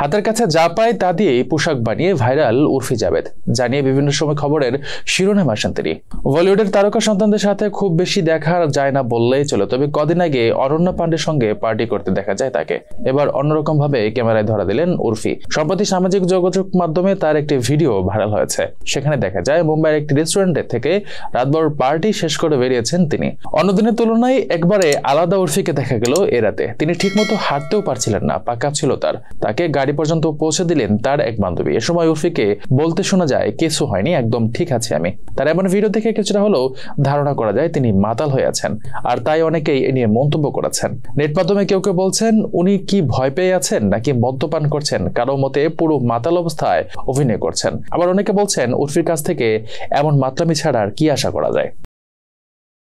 হাতের কাছে যা পায় তা দিয়ে পোশাক বানিয়ে ভাইরাল উর্ফি জাবেদ জানিয়ে বিভিন্ন সময় খবরের শিরোনাম আসেন তিনি বলিউডের তারকা সন্তানদের সাথে খুব বেশি দেখা যায় না বললেই চলে তবে কদিন আগে অরণ্য পাণ্ডের সঙ্গে পার্টি করতে দেখা যায় তাকে এবার অন্যরকম ভাবে ক্যামেরায় ধরা দিলেন উর্ফি সম্প্রতি সামাজিক যোগাযোগ মাধ্যমে তার একটি ভিডিও ভাইরাল হয়েছে সেখানে দেখা যায় মুম্বাইয়ের একটি রেস্টুরেন্টে থেকে রাতভর পার্টি শেষ করে বেরিয়েছেন তিনি অন্যদিনের তুলনায় একবারে আলাদা উর্ফিকে দেখা গেল এ রাতে তিনি ঠিকমতো হাঁটতেও পারছিলেন না পাকা ছিল তার তাকে গাড়ি পর্যন্ত পৌঁছে দিলেন তার এক বান্ধবী এ সময় উর্ফিকে বলতে শোনা যায় কিছু হয়নি একদম ঠিক আছে আমি তার এমন ভিডিও দেখে কিছুটা হলেও ধারণা করা যায় তিনি মাতাল হয়ে আছেন আর তাই অনেকেই এ নিয়ে মন্তব্য করেছেন নেট মাধ্যমে কেউ কেউ বলছেন উনি কি ভয় পেয়ে আছেন নাকি মদ্যপান করছেন কারো মতে পুরো মাতাল অবস্থায় অভিনয় করছেন আবার অনেকে বলছেন উর্ফির কাছ থেকে এমন মাত্রামি ছাড়া আর কি আশা করা যায়